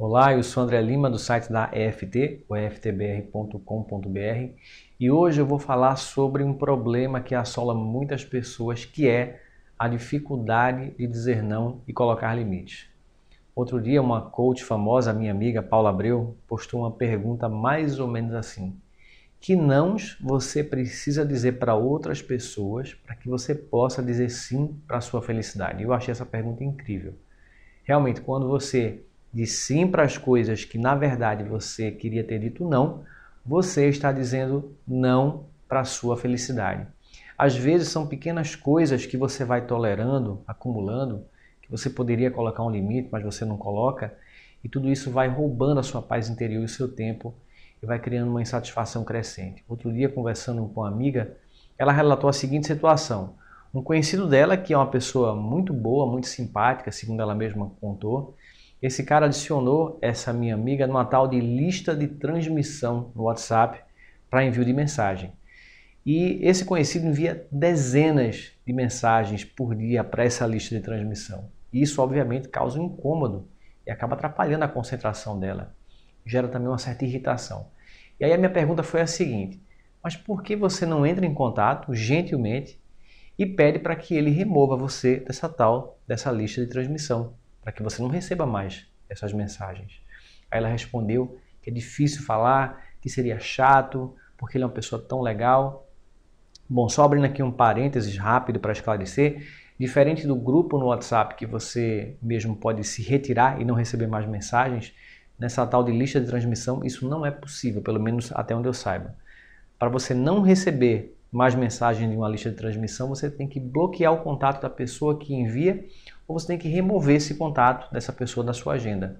Olá, eu sou André Lima do site da EFT, o eftbr.com.br, e hoje eu vou falar sobre um problema que assola muitas pessoas, que é a dificuldade de dizer não e colocar limites. Outro dia uma coach famosa, minha amiga Paula Abreu, postou uma pergunta mais ou menos assim: que nãos você precisa dizer para outras pessoas para que você possa dizer sim para a sua felicidade? Eu achei essa pergunta incrível. Realmente, quando você de sim para as coisas que na verdade você queria ter dito não, você está dizendo não para a sua felicidade. Às vezes são pequenas coisas que você vai tolerando, acumulando, que você poderia colocar um limite, mas você não coloca, e tudo isso vai roubando a sua paz interior e o seu tempo e vai criando uma insatisfação crescente. Outro dia, conversando com uma amiga, ela relatou a seguinte situação. Um conhecido dela, que é uma pessoa muito boa, muito simpática, segundo ela mesma contou, esse cara adicionou essa minha amiga numa tal de lista de transmissão no WhatsApp para envio de mensagem. E esse conhecido envia dezenas de mensagens por dia para essa lista de transmissão. Isso, obviamente, causa um incômodo e acaba atrapalhando a concentração dela. Gera também uma certa irritação. E aí a minha pergunta foi a seguinte: mas por que você não entra em contato gentilmente e pede para que ele remova você dessa tal, dessa lista de transmissão? para que você não receba mais essas mensagens. Aí ela respondeu que é difícil falar, que seria chato, porque ele é uma pessoa tão legal. Bom, só abrindo aqui um parênteses rápido para esclarecer, diferente do grupo no WhatsApp que você mesmo pode se retirar e não receber mais mensagens, nessa tal de lista de transmissão isso não é possível, pelo menos até onde eu saiba. Para você não receber mais mensagens de uma lista de transmissão, você tem que bloquear o contato da pessoa que envia ou você tem que remover esse contato dessa pessoa da sua agenda.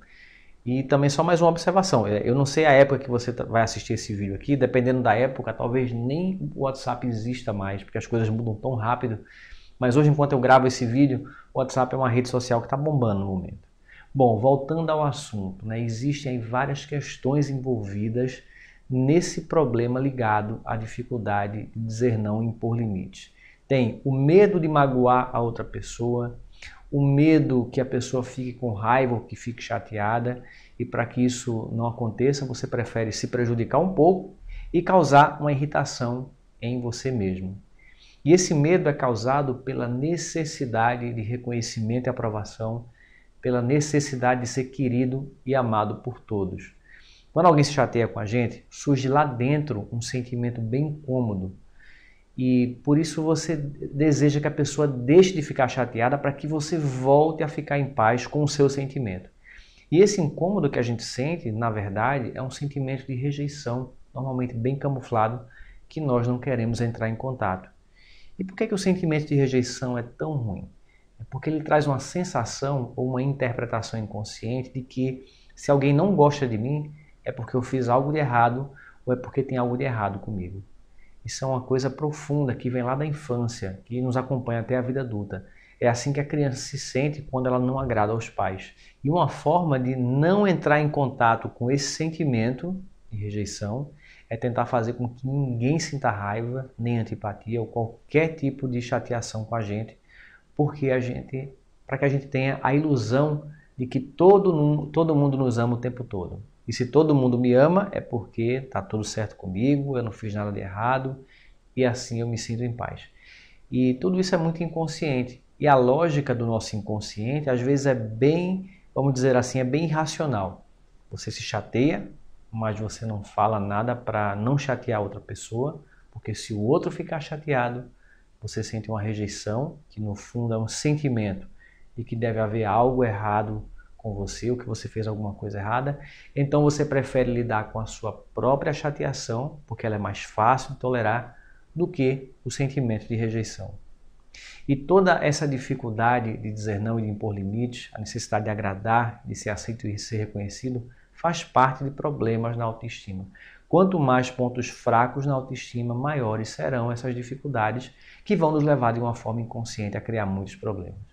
E também só mais uma observação, é, eu não sei a época que você tá, vai assistir esse vídeo aqui, dependendo da época, talvez nem o WhatsApp exista mais, porque as coisas mudam tão rápido. Mas hoje, enquanto eu gravo esse vídeo, o WhatsApp é uma rede social que está bombando no momento. Bom, voltando ao assunto, né, existem várias questões envolvidas nesse problema ligado à dificuldade de dizer não e impor limites. Tem o medo de magoar a outra pessoa, o medo que a pessoa fique com raiva ou que fique chateada. E para que isso não aconteça, você prefere se prejudicar um pouco e causar uma irritação em você mesmo. E esse medo é causado pela necessidade de reconhecimento e aprovação, pela necessidade de ser querido e amado por todos. Quando alguém se chateia com a gente, surge lá dentro um sentimento bem incômodo, e por isso você deseja que a pessoa deixe de ficar chateada para que você volte a ficar em paz com o seu sentimento. E esse incômodo que a gente sente, na verdade, é um sentimento de rejeição, normalmente bem camuflado, que nós não queremos entrar em contato. E por que, que o sentimento de rejeição é tão ruim? É porque ele traz uma sensação ou uma interpretação inconsciente de que se alguém não gosta de mim, é porque eu fiz algo de errado ou é porque tem algo de errado comigo. Isso é uma coisa profunda que vem lá da infância, que nos acompanha até a vida adulta. É assim que a criança se sente quando ela não agrada aos pais. E uma forma de não entrar em contato com esse sentimento de rejeição é tentar fazer com que ninguém sinta raiva, nem antipatia ou qualquer tipo de chateação com a gente, porque a gente, para que a gente tenha a ilusão de que todo, todo mundo nos ama o tempo todo. E se todo mundo me ama, é porque está tudo certo comigo, eu não fiz nada de errado e assim eu me sinto em paz. E tudo isso é muito inconsciente. E a lógica do nosso inconsciente, às vezes, é bem, vamos dizer assim, é bem irracional. Você se chateia, mas você não fala nada para não chatear outra pessoa, porque se o outro ficar chateado, você sente uma rejeição, que no fundo é um sentimento, e que deve haver algo errado com você ou que você fez alguma coisa errada, então você prefere lidar com a sua própria chateação, porque ela é mais fácil de tolerar, do que o sentimento de rejeição. E toda essa dificuldade de dizer não e de impor limites, a necessidade de agradar, de ser aceito e ser reconhecido, faz parte de problemas na autoestima. Quanto mais pontos fracos na autoestima, maiores serão essas dificuldades que vão nos levar de uma forma inconsciente a criar muitos problemas.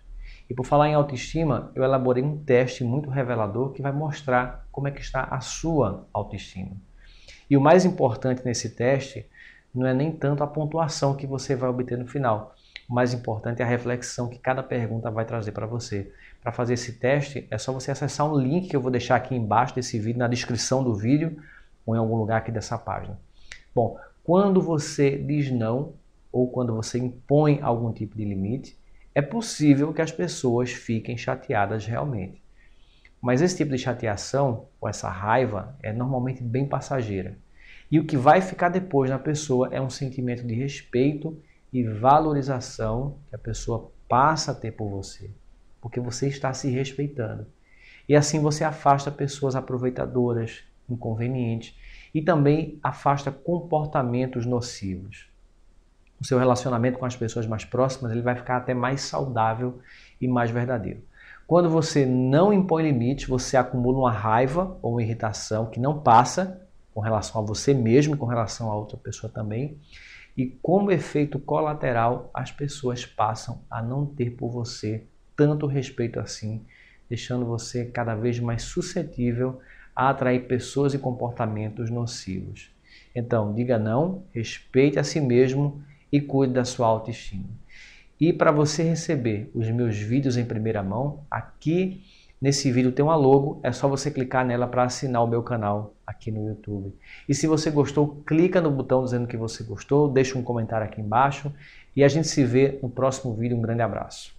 E por falar em autoestima, eu elaborei um teste muito revelador que vai mostrar como é que está a sua autoestima. E o mais importante nesse teste não é nem tanto a pontuação que você vai obter no final. O mais importante é a reflexão que cada pergunta vai trazer para você. Para fazer esse teste, é só você acessar um link que eu vou deixar aqui embaixo desse vídeo, na descrição do vídeo ou em algum lugar aqui dessa página. Bom, quando você diz não ou quando você impõe algum tipo de limite, é possível que as pessoas fiquem chateadas realmente. Mas esse tipo de chateação, ou essa raiva, é normalmente bem passageira. E o que vai ficar depois na pessoa é um sentimento de respeito e valorização que a pessoa passa a ter por você, porque você está se respeitando. E assim você afasta pessoas aproveitadoras, inconvenientes e também afasta comportamentos nocivos o seu relacionamento com as pessoas mais próximas, ele vai ficar até mais saudável e mais verdadeiro. Quando você não impõe limites, você acumula uma raiva ou uma irritação que não passa com relação a você mesmo, com relação a outra pessoa também. E como efeito colateral, as pessoas passam a não ter por você tanto respeito assim, deixando você cada vez mais suscetível a atrair pessoas e comportamentos nocivos. Então, diga não, respeite a si mesmo e cuide da sua autoestima. E para você receber os meus vídeos em primeira mão, aqui nesse vídeo tem uma logo, é só você clicar nela para assinar o meu canal aqui no YouTube. E se você gostou, clica no botão dizendo que você gostou, deixa um comentário aqui embaixo e a gente se vê no próximo vídeo. Um grande abraço.